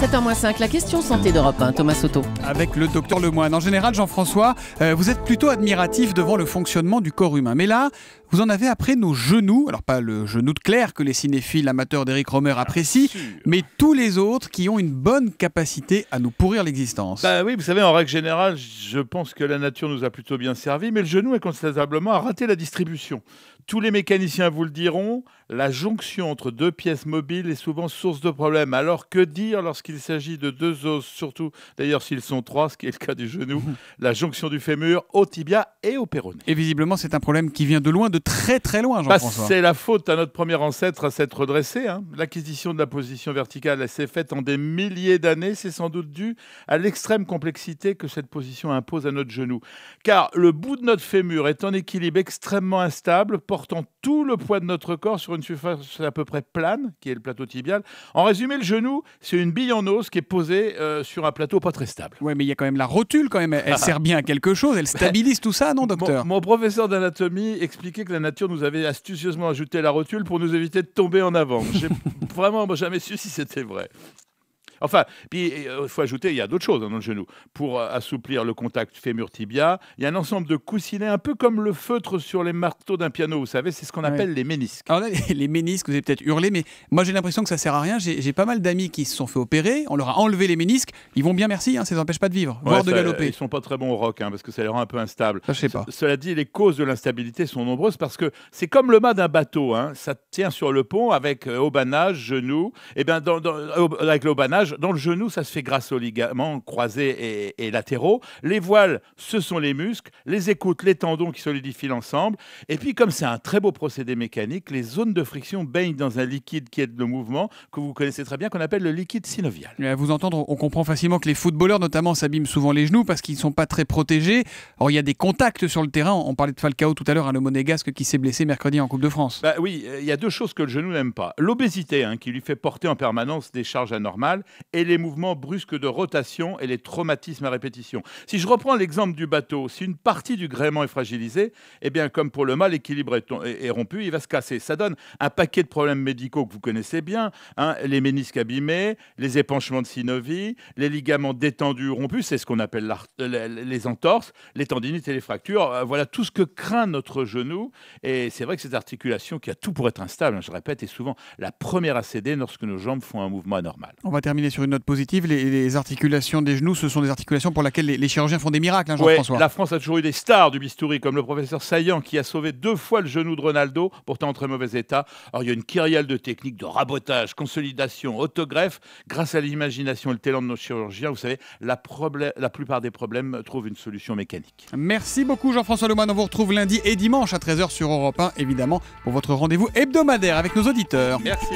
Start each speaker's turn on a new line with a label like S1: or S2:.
S1: 7h-5, la question santé d'Europe Thomas Soto. Avec le docteur Lemoine. En général, Jean-François, euh, vous êtes plutôt admiratif devant le fonctionnement du corps humain. Mais là, vous en avez après nos genoux, alors pas le genou de Claire que les cinéphiles amateurs d'Eric Romer apprécient, mais tous les autres qui ont une bonne capacité à nous pourrir l'existence. Bah
S2: oui, vous savez, en règle générale, je pense que la nature nous a plutôt bien servi, mais le genou est considérablement à rater la distribution. Tous les mécaniciens vous le diront, la jonction entre deux pièces mobiles est souvent source de problèmes. Alors que dire lorsqu'il s'agit de deux os, surtout d'ailleurs s'ils sont trois, ce qui est le cas du genou, la jonction du fémur au tibia et au péroné.
S1: Et visiblement, c'est un problème qui vient de loin de très très loin, bah, Jean-François. c'est
S2: la faute à notre premier ancêtre à s'être redressé. Hein. L'acquisition de la position verticale s'est faite en des milliers d'années. C'est sans doute dû à l'extrême complexité que cette position impose à notre genou. Car le bout de notre fémur est en équilibre extrêmement instable, portant tout le poids de notre corps sur une surface à peu près plane, qui est le plateau tibial. En résumé, le genou, c'est une bille en os qui est posée euh, sur un plateau pas très stable. Oui, mais il y a quand même la rotule, quand même. Elle sert bien à quelque chose, elle stabilise
S1: tout ça, non, docteur mon,
S2: mon, professeur d'anatomie expliquait que la nature nous avait astucieusement ajouté la rotule pour nous éviter de tomber en avant. J'ai vraiment jamais su si c'était vrai. Enfin, puis il euh, faut ajouter, il y a d'autres choses dans le genou. Pour euh, assouplir le contact fémur-tibia, il y a un ensemble de coussinets, un peu comme le feutre sur les marteaux d'un piano, vous savez, c'est ce qu'on appelle les ménisques. les ménisques, vous avez peut-être hurlé, mais moi j'ai l'impression que ça sert à rien. J'ai pas mal d'amis qui se sont fait opérer,
S1: on leur a enlevé les ménisques, ils vont bien, merci, ça hein, ça les empêche pas de vivre, voire de galoper. Ils
S2: sont pas très bons au rock, hein, parce que ça les rend un peu instables. Ah, je sais pas. cela dit, les causes de l'instabilité sont nombreuses parce que c'est comme le mât d'un bateau, hein. ça tient sur le pont avec euh, aubanage genou, et eh bien dans, avec l'aubanage, dans le genou, ça se fait grâce aux ligaments croisés et, latéraux. Les voiles, ce sont les muscles. Les écoutes, les tendons qui solidifient l'ensemble. Et puis, comme c'est un très beau procédé mécanique, les zones de friction baignent dans un liquide qui aide le mouvement, que vous connaissez très bien, qu'on appelle le liquide synovial.
S1: mais à vous entendre, on comprend facilement que les footballeurs, notamment, s'abîment souvent les genoux parce qu'ils ne sont pas très protégés. Or, il y a des contacts sur le terrain. On parlait de Falcao tout à l'heure, à le monégasque qui s'est blessé mercredi en Coupe de France.
S2: Bah oui, euh, il y a deux choses que le genou n'aime pas. L'obésité, hein, qui lui fait porter en permanence des charges anormales, et les mouvements brusques de rotation et les traumatismes à répétition. Si je reprends l'exemple du bateau, si une partie du gréement est fragilisée, eh bien comme pour le mal, l'équilibre est, rompu, il va se casser. Ça donne un paquet de problèmes médicaux que vous connaissez bien, hein, les ménisques abîmés, les épanchements de synovie, les ligaments détendus rompus, c'est ce qu'on appelle les entorses, les tendinites et les fractures. Euh, voilà tout ce que craint notre genou. Et c'est vrai que cette articulation qui a tout pour être instable, hein, je répète, est souvent la première à céder lorsque nos jambes font un mouvement anormal.
S1: On va terminer sur une note positive, les, articulations des genoux, ce sont des articulations pour lesquelles les, chirurgiens font des miracles, hein, Jean-François. la
S2: France a toujours eu des stars du bistouri, comme le professeur Saillant, qui a sauvé deux fois le genou de Ronaldo, pourtant en très mauvais état. Alors, il y a une kyrielle de techniques de rabotage, consolidation, autogreffe. Grâce à l'imagination et le talent de nos chirurgiens, vous savez, la, la plupart des problèmes trouvent une solution mécanique.
S1: Merci beaucoup, Jean-François Lemoine. On vous retrouve lundi et dimanche à 13h sur Europe 1, évidemment, pour votre rendez-vous hebdomadaire avec nos auditeurs.
S2: Merci.